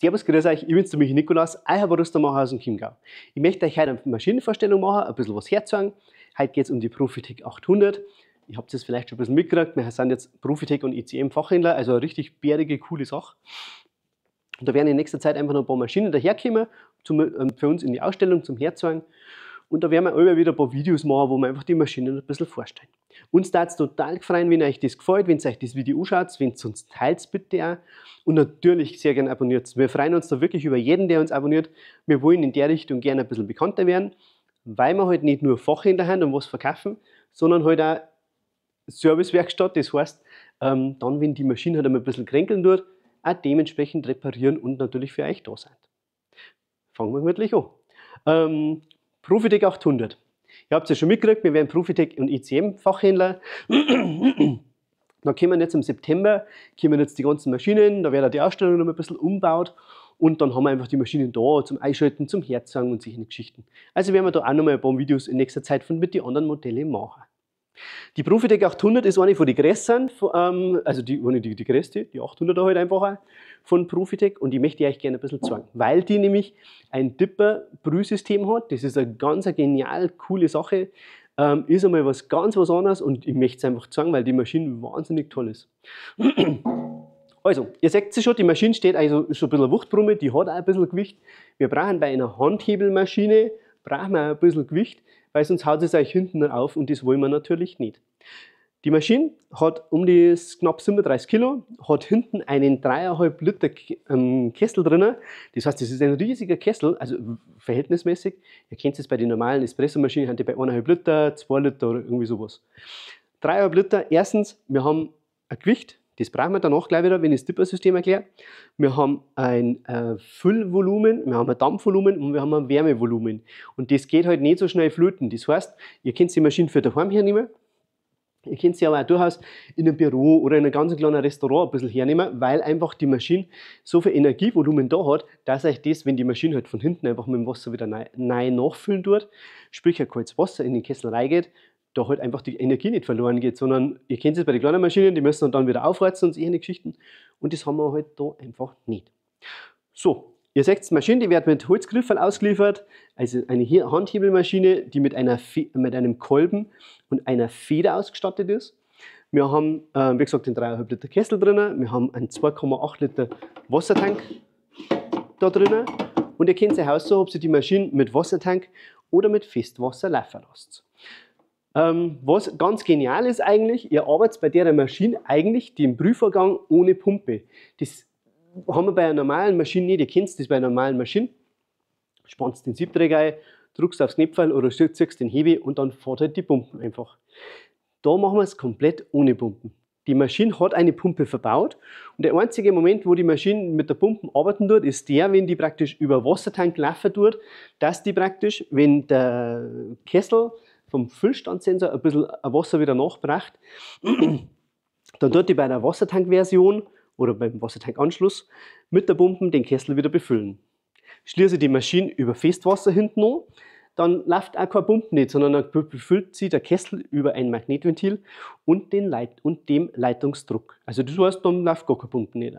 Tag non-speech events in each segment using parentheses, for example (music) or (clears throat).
Servus, grüß euch, ich bin's, der Michi Nikolaus, euer Rüstermacher aus dem Chiemgau. Ich möchte euch heute eine Maschinenvorstellung machen, ein bisschen was herzeigen. Heute geht es um die Profitec 800. Ihr habt es vielleicht schon ein bisschen mitgekriegt, wir sind jetzt Profitec und ECM Fachhändler, also eine richtig bärige, coole Sache. Und da werden in nächster Zeit einfach noch ein paar Maschinen daherkommen, zum, ähm, für uns in die Ausstellung zum Herzeigen. Und da werden wir immer wieder ein paar Videos machen, wo wir einfach die Maschinen ein bisschen vorstellen. Uns würde es total freuen, wenn euch das gefällt, wenn ihr euch das Video anschaut, wenn ihr uns teilt bitte auch. Und natürlich sehr gerne abonniert. Wir freuen uns da wirklich über jeden, der uns abonniert. Wir wollen in der Richtung gerne ein bisschen bekannter werden, weil wir halt nicht nur Fachhändler haben und was verkaufen, sondern halt auch Servicewerkstatt. Das heißt, ähm, dann, wenn die Maschine halt einmal ein bisschen kränkeln tut, auch dementsprechend reparieren und natürlich für euch da sein. Fangen wir gemütlich an. Ähm, Profitec 800. Ihr habt es ja schon mitgekriegt, wir werden Profitec und ECM-Fachhändler. (clears throat) da kommen jetzt im September kommen jetzt die ganzen Maschinen, da werden die Ausstellung noch ein bisschen umbaut und dann haben wir einfach die Maschinen da zum Einschalten, zum Herzangen und solche Geschichten. Also werden wir da auch noch mal ein paar Videos in nächster Zeit von mit den anderen Modellen machen. Die Profitec 800 ist eine von den größeren, ähm, also die, die, die größte, die 800er halt einfach auch von Profitec und die möchte ich euch gerne ein bisschen zeigen, weil die nämlich ein Dipper-Brühsystem hat. Das ist eine ganz eine genial coole Sache. Ähm, ist einmal was ganz was anderes und ich möchte es einfach zeigen, weil die Maschine wahnsinnig toll ist. (clears throat) Also, ihr seht es schon, die Maschine steht also schon ein bisschen Wuchtbrumme, die hat auch ein bisschen Gewicht. Wir brauchen bei einer Handhebelmaschine brauchen wir auch ein bisschen Gewicht, weil sonst haut es euch hinten auf und das wollen wir natürlich nicht. Die Maschine hat um die knapp 37 Kilo, hat hinten einen 3,5 Liter ähm, Kessel drin. Das heißt, das ist ein riesiger Kessel, also verhältnismäßig. Ihr kennt es bei den normalen Espressomaschinen, haben die bei 1,5 Liter, 2 Liter oder irgendwie sowas. 3,5 Liter, erstens, wir haben ein Gewicht, das brauchen wir danach gleich wieder, wenn ich das Dippersystem erkläre. Wir haben ein äh, Füllvolumen, wir haben ein Dampfvolumen und wir haben ein Wärmevolumen. Und das geht halt nicht so schnell flöten. Das heißt, ihr könnt die Maschine für daheim hernehmen, Ihr könnt sie aber auch durchaus in einem Büro oder in einem ganz kleinen Restaurant ein bisschen hernehmen, weil einfach die Maschine so viel Energievolumen da hat, dass euch das, wenn die Maschine halt von hinten einfach mit dem Wasser wieder neu nachfüllen tut, sprich ein kaltes Wasser in den Kessel reingeht, da halt einfach die Energie nicht verloren geht, sondern ihr kennt es bei den kleinen Maschinen, die müssen dann wieder aufreizen und ähnliche Geschichten und das haben wir halt da einfach nicht. So, Ihr seht, die Maschine die wird mit Holzgriffen ausgeliefert, also eine Handhebelmaschine, die mit, einer, mit einem Kolben und einer Feder ausgestattet ist. Wir haben, äh, wie gesagt, den 3,5 Liter Kessel drinnen, wir haben einen 2,8 Liter Wassertank da drinnen und ihr kennt könnt auch so, ob ihr die Maschine mit Wassertank oder mit Festwasser laufen lasst. Ähm, was ganz genial ist eigentlich, ihr arbeitet bei der Maschine eigentlich den Prüfvorgang ohne Pumpe. Das haben wir bei einer normalen Maschine nicht. Ihr kennt das bei einer normalen Maschine. Spannst den Siebträger ein, drückst aufs Knöpfchen oder ziehst den Hebel und dann fährt halt die Pumpen einfach. Da machen wir es komplett ohne Pumpen. Die Maschine hat eine Pumpe verbaut und der einzige Moment, wo die Maschine mit der Pumpe arbeiten tut, ist der, wenn die praktisch über Wassertank laufen tut, dass die praktisch, wenn der Kessel vom Füllstandsensor ein bisschen Wasser wieder nachbracht, (clears throat) dann tut die bei der Wassertankversion oder beim Wassertankanschluss mit der Pumpe den Kessel wieder befüllen. Schließe die Maschine über Festwasser hinten an, dann läuft auch keine Pumpe nicht, sondern dann befüllt sie der Kessel über ein Magnetventil und, den Leit und dem Leitungsdruck. Also das heißt, dann läuft gar keine Pumpe nicht.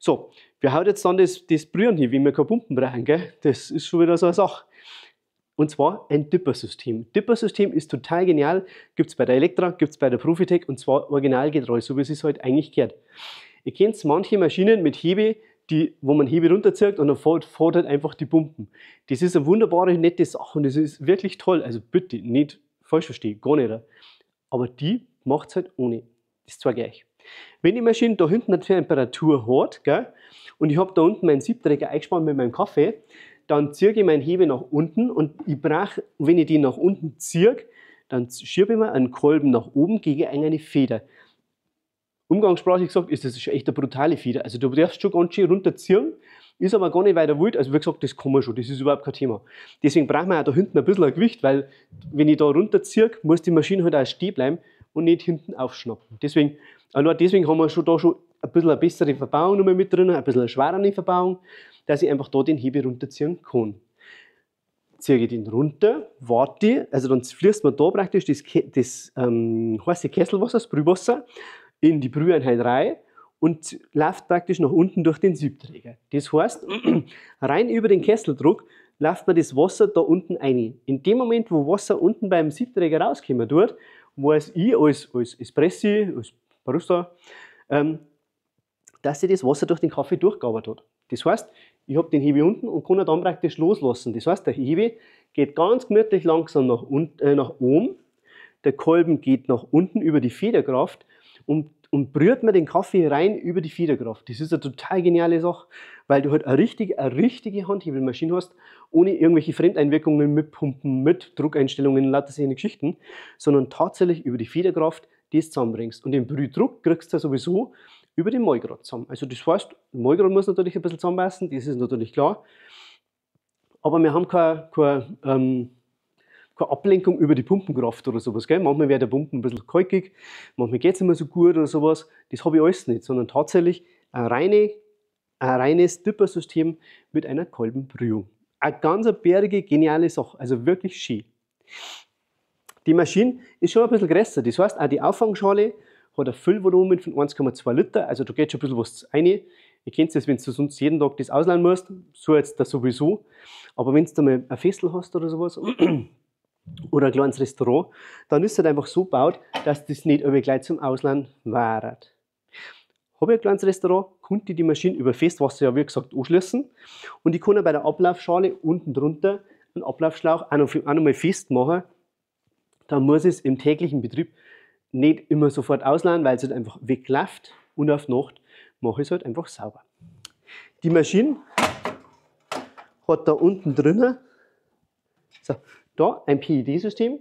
So, wir hauen jetzt dann das, das Brühen hier, wie wir keine Pumpen brauchen, gell? das ist schon wieder so eine Sache. Und zwar ein Dipper-System. Dipper-System ist total genial, gibt es bei der Elektra, gibt es bei der Profitec und zwar originalgetreu, so wie es sich heute halt eigentlich gehört. Ihr kennt manche Maschinen mit Hebe, die, wo man Hebe runterzieht und dann fährt, fährt halt einfach die Pumpen. Das ist eine wunderbare, nette Sache und das ist wirklich toll. Also bitte nicht falsch verstehen, gar nicht. Aber die macht es halt ohne. Das ist zwar gleich. Wenn die Maschine da hinten eine Temperatur hat gell, und ich habe da unten meinen Siebträger eingespannt mit meinem Kaffee, dann ziehe ich meinen Hebe nach unten und ich brach, wenn ich den nach unten ziehe, dann schiebe ich mir einen Kolben nach oben gegen eine Feder umgangssprachlich gesagt, ist das echt eine brutale Feder. Also du darfst schon ganz schön runterziehen, ist aber gar nicht weiter wild. Also wie gesagt, das kann man schon, das ist überhaupt kein Thema. Deswegen braucht man auch da hinten ein bisschen ein Gewicht, weil wenn ich da runterziehe, muss die Maschine halt auch stehen bleiben und nicht hinten aufschnappen. Deswegen, allein deswegen haben wir schon da schon ein bisschen eine bessere Verbauung nochmal mit drin, ein bisschen eine schwerere Verbauung, dass ich einfach da den Hebel runterziehen kann. Ziehe ich den runter, warte, also dann fließt man da praktisch das, das ähm, heiße Kesselwasser, das Brühwasser, in die Brüheinheit rein und läuft praktisch nach unten durch den Siebträger. Das heißt, (clears throat) rein über den Kesseldruck läuft man das Wasser da unten ein. In dem Moment, wo Wasser unten beim Siebträger rauskommen tut, weiß ich als, als Espressi, als Barista, ähm, dass sie das Wasser durch den Kaffee durchgearbeitet hat. Das heißt, ich habe den Hebel unten und kann ihn dann praktisch loslassen. Das heißt, der Hebel geht ganz gemütlich langsam nach, unten, äh, nach oben, der Kolben geht nach unten über die Federkraft und, und brüht man den Kaffee rein über die Federkraft. Das ist eine total geniale Sache, weil du halt eine richtige, eine richtige Handhebelmaschine hast, ohne irgendwelche Fremdeinwirkungen mit Pumpen, mit Druckeinstellungen, lauter solche Geschichten, sondern tatsächlich über die Federkraft das zusammenbringst. Und den Brühdruck kriegst du sowieso über den Maulgrad zusammen. Also das heißt, der Maulgrad muss natürlich ein bisschen zusammenbeißen, das ist natürlich klar. Aber wir haben keine, keine ähm, keine Ablenkung über die Pumpenkraft oder sowas. Gell? Manchmal wäre der Pumpen ein bisschen kalkig, manchmal geht es immer so gut oder sowas. Das habe ich alles nicht, sondern tatsächlich ein, reine, ein reines Dippersystem mit einer Kolbenbrühung. Eine ganz bärige, geniale Sache, also wirklich schön. Die Maschine ist schon ein bisschen größer, das heißt auch die Auffangschale hat ein Füllvolumen von 1,2 Liter, also da geht schon ein bisschen was rein. Ihr kennt es, wenn du sonst jeden Tag das ausleihen musst, so jetzt das sowieso. Aber wenn du da mal ein Fessel hast oder sowas, (clears throat) oder ein kleines Restaurant, dann ist es halt einfach so gebaut, dass das nicht immer gleich zum Ausland wahrt. Habe ich ein kleines Restaurant, konnte ich die Maschine über Festwasser ja wie gesagt anschließen und ich kann bei der Ablaufschale unten drunter einen Ablaufschlauch auch, noch, auch nochmal festmachen, dann muss es im täglichen Betrieb nicht immer sofort ausladen, weil es halt einfach wegläuft und auf Nacht mache ich es halt einfach sauber. Die Maschine hat da unten drinnen so, da ein PID-System. E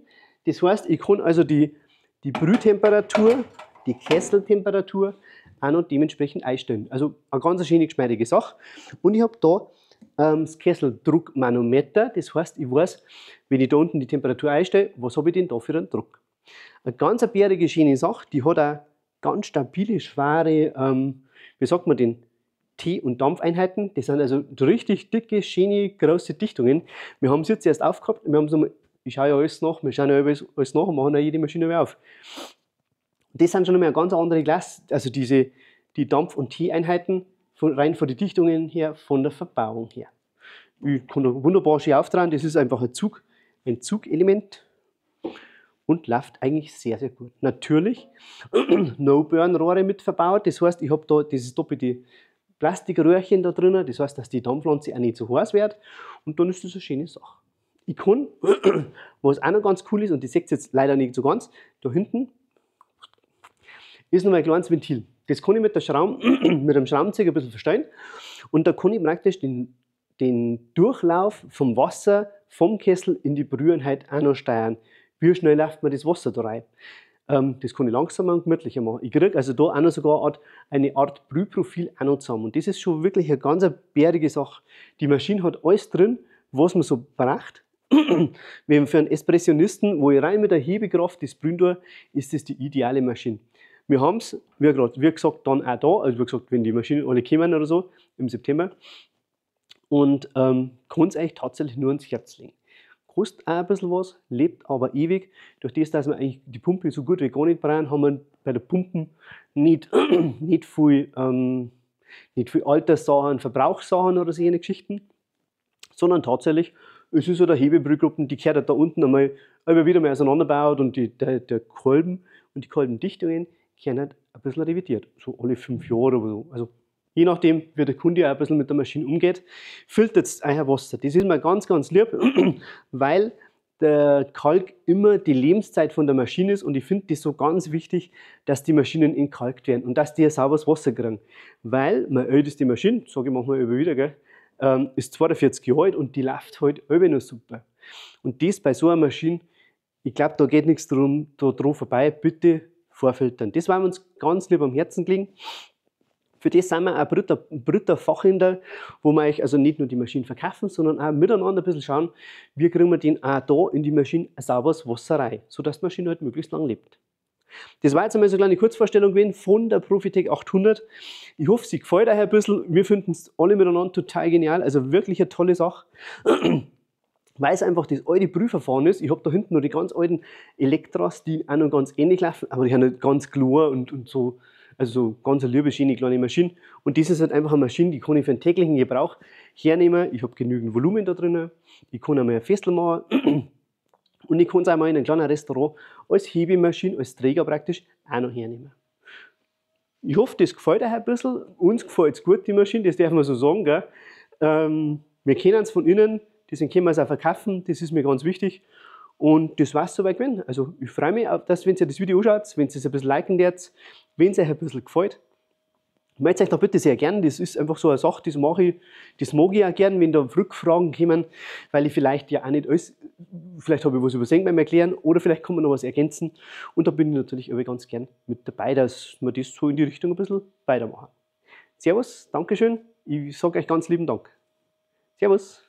das heißt, ich kann also die, die Brühtemperatur, die Kesseltemperatur auch noch dementsprechend einstellen. Also eine ganz schöne, geschmeidige Sache. Und ich habe da ähm, das Kesseldruckmanometer. Das heißt, ich weiß, wenn ich da unten die Temperatur einstelle, was habe ich denn da für einen Druck. Eine ganz bärige, schöne Sache, die hat auch ganz stabile, schwere, ähm, wie sagt man den, T- und Dampfeinheiten. Das sind also richtig dicke, schöne, große Dichtungen. Wir haben sie jetzt erst aufgehabt. Wir haben es nochmal, ich schaue ja alles nach, wir schauen ja alles, alles nach und machen ja jede Maschine mehr auf. Das sind schon einmal eine ganz andere Klasse, also diese die Dampf- und T-Einheiten, rein von den Dichtungen her, von der Verbauung her. Ich kann da wunderbar schön auftragen, das ist einfach ein Zug, ein Zugelement und läuft eigentlich sehr, sehr gut. Natürlich (clears throat) No-Burn-Rohre mit verbaut, das heißt, ich habe da dieses doppelte Plastikröhrchen da drinnen. Das heißt, dass die Dampflanze auch nicht zu heiß wird. Und dann ist das eine schöne Sache. Ich kann, (clears throat) was auch noch ganz cool ist, und das seht ihr jetzt leider nicht so ganz, da hinten ist noch ein kleines Ventil. Das kann ich mit, der Schraub, (clears throat) mit dem Schraubenzieher ein bisschen verstellen. Und da kann ich praktisch den, den Durchlauf vom Wasser vom Kessel in die Brühenheit auch noch steuern. Wie schnell läuft man das Wasser da rein? Ähm, das kann ich langsamer und gemütlicher machen. Ich kriege also da auch noch sogar eine Art, eine Art Brühprofil an und zusammen. Und das ist schon wirklich eine ganz bärige Sache. Die Maschine hat alles drin, was man so braucht. (clears throat) Wenn für einen Espressionisten, wo ich rein mit der Hebekraft das Brühen tue, ist das die ideale Maschine. Wir haben es, wie, wie, gesagt, dann auch da, also wie gesagt, wenn die Maschinen alle kommen oder so, im September. Und ähm, kann es eigentlich tatsächlich nur ans Herz legen kostet auch ein bisschen was, lebt aber ewig. Durch das, dass wir eigentlich die Pumpe so gut wie gar nicht brauchen, haben wir bei den Pumpen nicht, (clears throat) nicht viel, ähm, nicht viel Alterssachen, Verbrauchssachen oder solche Geschichten, sondern tatsächlich, es ist so der Hebebrühgruppen, die kehrt da unten einmal immer wieder mal auseinanderbaut und die, der, der Kolben und die Kolbendichtungen gehören halt ein bisschen revidiert, so alle fünf Jahre oder so. Also Je nachdem, wie der Kunde auch ein bisschen mit der Maschine umgeht, filtert es euer Wasser. Das ist mir ganz, ganz lieb, (clears throat) weil der Kalk immer die Lebenszeit von der Maschine ist und ich finde das so ganz wichtig, dass die Maschinen entkalkt werden und dass die ein sauberes Wasser kriegen. Weil meine älteste Maschine, sage ich manchmal über wieder, gell, ähm, ist 42 Jahre alt und die läuft halt immer noch super. Und das bei so einer Maschine, ich glaube, da geht nichts drum, da dran vorbei. Bitte vorfiltern. Das war uns ganz lieb am Herzen gelegen. Für das sind wir ein brutter, brutter Fachhändler, wo wir euch also nicht nur die Maschinen verkaufen, sondern auch miteinander ein bisschen schauen, wie kriegen wir den auch da in die Maschine ein sauberes Wasser rein, sodass die Maschine halt möglichst lang lebt. Das war jetzt einmal so eine kleine Kurzvorstellung gewesen von der Profitec 800. Ich hoffe, sie gefällt euch ein bisschen. Wir finden es alle miteinander total genial. Also wirklich eine tolle Sache. (clears throat) Weil es einfach das alte Prüfverfahren ist. Ich habe da hinten noch die ganz alten Elektras, die auch noch ganz ähnlich laufen, aber die haben nicht ganz klar und, und so also so ganz eine liebe, schöne kleine Maschine. Und das ist halt einfach eine Maschine, die kann ich für den täglichen Gebrauch hernehmen. Ich habe genügend Volumen da drinnen. Ich kann einmal ein Fessel machen. (clears throat) Und ich kann es einmal in einem kleinen Restaurant als Hebemaschine, als Träger praktisch auch noch hernehmen. Ich hoffe, das gefällt euch ein bisschen. Uns gefällt es gut, die Maschine, das darf man so sagen. Gell? Ähm, wir kennen es von innen, deswegen können wir es auch verkaufen, das ist mir ganz wichtig. Und das war es soweit gewesen. Also ich freue mich, auf das, wenn ihr das Video anschaut, wenn ihr es ein bisschen liken werdet, wenn es euch ein bisschen gefällt, meldet euch da bitte sehr gern. Das ist einfach so eine Sache, das mache ich, das mag ich auch gern, wenn da Rückfragen kommen, weil ich vielleicht ja auch nicht alles, vielleicht habe ich was übersehen beim Erklären oder vielleicht kann man noch was ergänzen. Und da bin ich natürlich immer ganz gern mit dabei, dass wir das so in die Richtung ein bisschen weitermachen. Servus, Dankeschön. Ich sage euch ganz lieben Dank. Servus.